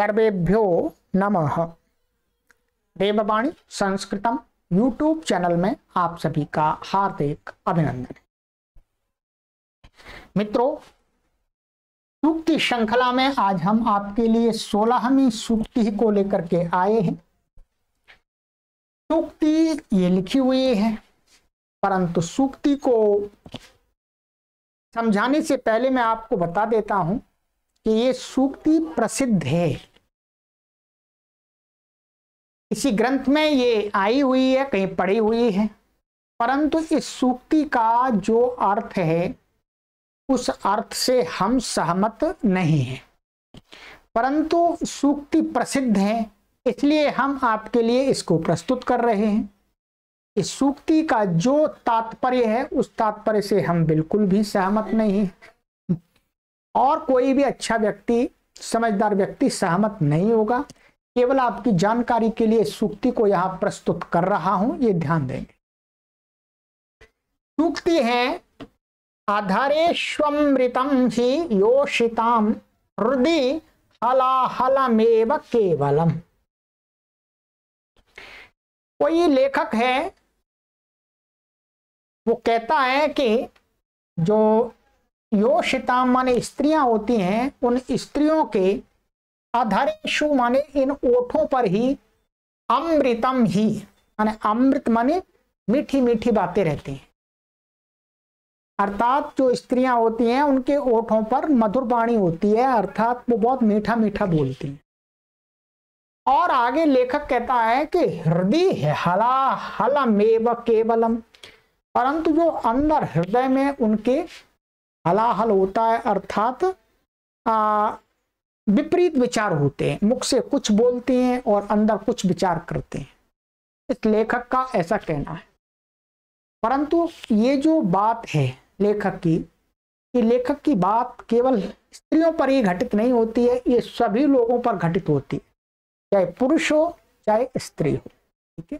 सर्वेभ्यो नमः देववाणी संस्कृतम YouTube channel में आप सभी का हार्दिक अभिनंदन मित्रों सूक्ति श्रृंखला में आज हम आपके लिए सोलहवीं सूक्ति को लेकर के आए हैं सूक्ति ये लिखी हुई है परंतु सूक्ति को समझाने से पहले मैं आपको बता देता हूं कि ये सूक्ति प्रसिद्ध है किसी ग्रंथ में ये आई हुई है कहीं पड़ी हुई है परंतु इस सूक्ति का जो अर्थ है उस अर्थ से हम सहमत नहीं हैं परंतु सूक्ति प्रसिद्ध है इसलिए हम आपके लिए इसको प्रस्तुत कर रहे हैं इस सूक्ति का जो तात्पर्य है उस तात्पर्य से हम बिल्कुल भी सहमत नहीं हैं और कोई भी अच्छा व्यक्ति समझदार व्यक्ति सहमत नहीं होगा केवल आपकी जानकारी के लिए सूक्ति को यहां प्रस्तुत कर रहा हूं ये ध्यान देंगे सूक्ति है अधरेश्वमृतम ही योषिताम हृदय हलाहलमेव केवलम कोई लेखक है वो कहता है कि जो योषिताम माने स्त्रियां होती हैं उन स्त्रियों के अधरेशु माने इन ओठों पर ही अमृतम ही माने अमृत माने मीठी मीठी बातें रहती हैं अर्थात जो स्त्रियां होती हैं उनके ओठों पर मधुर वाणी होती है अर्थात वो बहुत मीठा मीठा बोलती हैं और आगे लेखक कहता है कि हृदय हला हलमेव केवलम परंतु जो अंदर हृदय में उनके हलाहल होता है अर्थात विपरीत विचार होते हैं मुख से कुछ बोलते हैं और अंदर कुछ विचार करते हैं इस लेखक का ऐसा कहना है परंतु ये जो बात है लेखक की कि लेखक की बात केवल स्त्रियों पर ही घटित नहीं होती है ये सभी लोगों पर घटित होती है चाहे पुरुष हो चाहे स्त्री हो ठीक है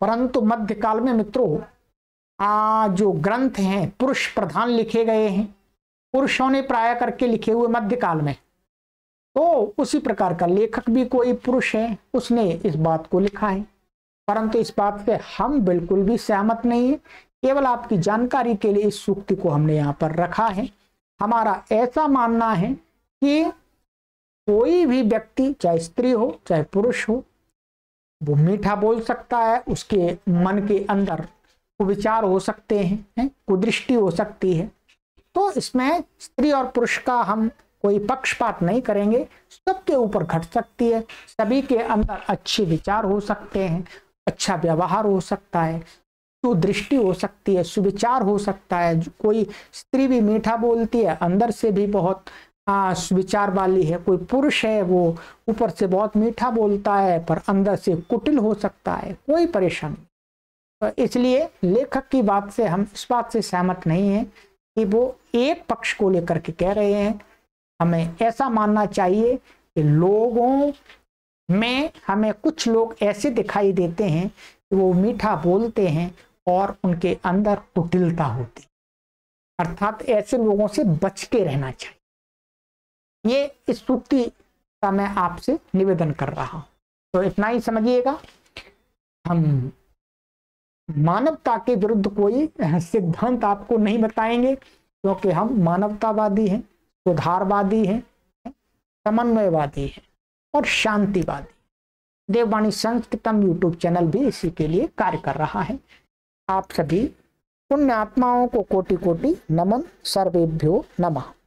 परंतु मध्यकाल में मित्रों आ जो ग्रंथ हैं पुरुष प्रधान लिखे गए हैं पुरुषों ने प्राय करके लिखे हुए मध्यकाल में तो उसी प्रकार का लेखक भी कोई पुरुष है उसने इस बात को लिखा है परंतु इस बात पे हम बिल्कुल भी सहमत नहीं है केवल आपकी जानकारी के लिए इस सूक्ति को हमने यहाँ पर रखा है हमारा ऐसा मानना है कि कोई भी व्यक्ति चाहे स्त्री हो चाहे पुरुष हो वो मीठा बोल सकता है उसके मन के अंदर विचार हो सकते हैं कुदृष्टि हो सकती है तो इसमें स्त्री और पुरुष का हम कोई पक्षपात नहीं करेंगे सबके ऊपर घट सकती है सभी के अंदर अच्छे विचार हो सकते हैं अच्छा व्यवहार हो सकता है सुदृष्टि हो सकती है सुविचार हो सकता है कोई स्त्री भी मीठा बोलती है अंदर से भी बहुत सुविचार वाली है कोई पुरुष है वो ऊपर से बहुत मीठा बोलता है पर अंदर से कुटिल हो सकता है कोई परेशानी तो इसलिए लेखक की बात से हम इस बात से सहमत नहीं है कि वो एक पक्ष को लेकर के कह रहे हैं हमें ऐसा मानना चाहिए कि लोगों में हमें कुछ लोग ऐसे दिखाई देते हैं कि वो मीठा बोलते हैं और उनके अंदर कुटिलता होती अर्थात ऐसे लोगों से बच के रहना चाहिए ये इस सूक्ति का मैं आपसे निवेदन कर रहा हूं तो इतना ही समझिएगा हम मानवता के विरुद्ध कोई सिद्धांत आपको नहीं बताएंगे क्योंकि हम मानवतावादी हैं सुधारवादी हैं समन्वयवादी हैं और शांतिवादी देववाणी संस्कृतम यूट्यूब चैनल भी इसी के लिए कार्य कर रहा है आप सभी पुण्य आत्माओं को कोटि कोटि नमन सर्वेभ्यो नमः